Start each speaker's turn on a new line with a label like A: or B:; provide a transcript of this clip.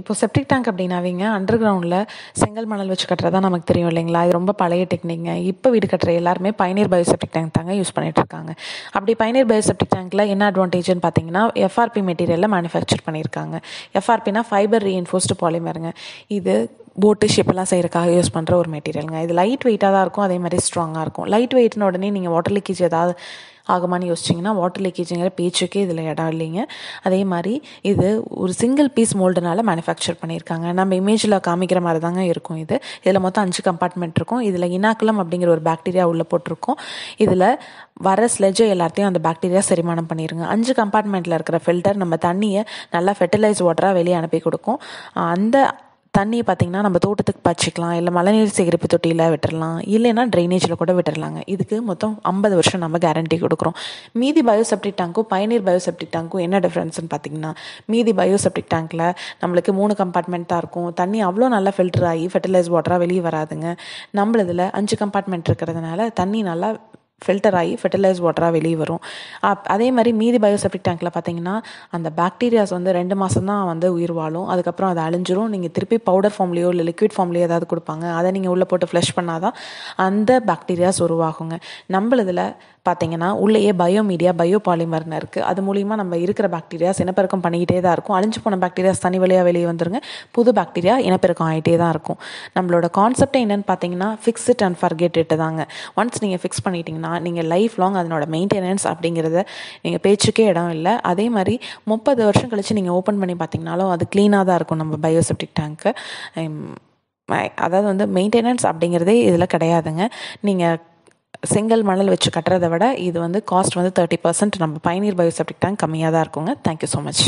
A: இப்போ septic tank அப்படின்னாவீங்க under கிரவுண்டில் செங்கல் மணல் வச்சு கட்டுறதா நமக்கு தெரியும் இல்லைங்களா இது ரொம்ப பழைய டெக்னிக்ங்க இப்போ வீடு கட்டுற எல்லாருமே பயனீர் பயோ செப்டிக் டேங்க் தாங்க யூஸ் பண்ணிட்டு இருக்காங்க அப்படி பயனீர் பயோ செப்டிக் டேங்க்கில் என்ன அட்வான்டேஜ்னு பார்த்தீங்கன்னா எஃப்ஆர்பி மெட்டீரியலில் மேனுஃபேக்சர் பண்ணியிருக்காங்க எஃப்ஆர்பினா ஃபைபர் ரீஎன்ஃபோர்ஸ்டு பாலிமருங்க இது போட்டு ஷிப்பெல்லாம் செய்கிறக்காக யூஸ் பண்ணுற ஒரு மெட்டீரியலுங்க இது லைட் வெயிட்டாக தான் இருக்கும் அதே மாதிரி ஸ்ட்ராங்காக இருக்கும் லைட் வெயிட்னு உடனே நீங்கள் வாட்டர் லீக்கேஜ் ஏதாவது ஆகுமான்னு யோசிச்சிங்கன்னா வாட்டர் லீக்கேஜுங்கிற பேச்சுக்கே இதில் இடம் இல்லைங்க அதே மாதிரி இது ஒரு சிங்கிள் பீஸ் மோல்டுனால மேனுஃபேக்சர் பண்ணியிருக்காங்க நம்ம இமேஜில் காமிக்கிற மாதிரி தாங்க இருக்கும் இது இதில் மொத்தம் அஞ்சு கம்பார்ட்மெண்ட் இருக்கும் இதில் இனாக்குலம் அப்படிங்கிற ஒரு பாக்டீரியா உள்ளே போட்டிருக்கும் இதில் வர ஸ்லெஜை எல்லாத்தையும் அந்த பாக்டீரியா செரிமானம் பண்ணிடுங்க அஞ்சு கம்பார்ட்மெண்ட்டில் இருக்கிற ஃபில்டர் நம்ம தண்ணியை நல்லா ஃபெர்டிலைஸ் வாட்டராக வெளியே அனுப்பி கொடுக்கும் அந்த தண்ணியை பார்த்திங்கன்னா நம்ம தோட்டத்துக்கு பாய்ச்சிக்கலாம் இல்லை மழைநீர் சேகரிப்பு தொட்டியில் விட்டுடலாம் இல்லைன்னா ட்ரைனேஜில் கூட விட்டுடலாங்க இதுக்கு மொத்தம் ஐம்பது வருஷம் நம்ம கேரண்டி கொடுக்குறோம் மீதி பயோசெப்டிக் டேங்க்கும் பயனீர் பயோசெப்டிக் டேங்க்கும் என்ன டிஃப்ரென்ஸ்னு பார்த்திங்கன்னா மீதி பயோசெப்டிக் டேங்க்கில் நம்மளுக்கு மூணு கம்பார்ட்மெண்ட் தான் இருக்கும் தண்ணி அவ்வளோ நல்லா ஃபில்டர் ஆகி ஃபெர்டிலைஸ் வாட்டராக வெளியே வராதுங்க நம்மளதில் அஞ்சு கம்பார்ட்மெண்ட் இருக்கிறதுனால தண்ணி நல்லா ஃபில்டர் ஆகி ஃபெர்டிலைஸ் வாட்டராக வெளியே வரும் அதே மாதிரி மீதி பயோசெப்டிக் டேங்க்கில் பார்த்தீங்கன்னா அந்த பாக்டீரியாஸ் வந்து ரெண்டு மாதம் தான் வந்து உயிர் வாழும் அதுக்கப்புறம் அது அழிஞ்சிரும் நீங்கள் திருப்பி பவுடர் ஃபார்ம்லேயோ இல்லை லிக்விட் ஃபார்ம்லேயோ ஏதாவது கொடுப்பாங்க அதை நீங்கள் உள்ளே போட்டு ஃப்ளஷ் தான் அந்த பாக்டீரியாஸ் உருவாகுங்க இதில் பார்த்தீங்கன்னா உள்ளேயே பயோ மீடியா பயோ பாலிமர்னு இருக்குது அது மூலிமா நம்ம இருக்கிற பாக்டீரியாஸ் இனப்பெருக்கம் பண்ணிக்கிட்டே தான் இருக்கும் அழிஞ்சு போன பாக்டீரியாஸ் தனி வழியாக வெளியே வந்துருங்க புது பாக்டீரியா இனப்பெருக்கம் ஆகிட்டே தான் இருக்கும் நம்மளோட கான்செப்டே என்னென்னு பார்த்தீங்கன்னா ஃபிக்ஸ்ட் அண்ட் ஃபர்கெட் தாங்க ஒன்ஸ் நீங்கள் ஃபிக்ஸ் பண்ணிட்டீங்கன்னா நீங்கள் லைஃப் லாங் அதனோட மெயின்டெனன்ஸ் அப்படிங்கிறத நீங்கள் பேச்சுக்கே இடம் இல்லை அதே மாதிரி முப்பது வருஷம் கழித்து நீங்கள் ஓப்பன் பண்ணி பார்த்தீங்கனாலும் அது க்ளீனாக தான் இருக்கும் நம்ம பயோசெப்டிக் டேங்க்கு அதாவது வந்து மெயின்டெனன்ஸ் அப்படிங்கிறதே இதில் கிடையாதுங்க நீங்கள் செங்கல் மணல் வச்சு கட்டுறதை விட இது வந்து காஸ்ட் வந்து தேர்ட்டி பர்சன்ட் நம்ம பயனீர் பயோசெப்டிக் டேங்க் கம்மியாக தான் இருக்குங்க தேங்க்யூ ஸோ மச்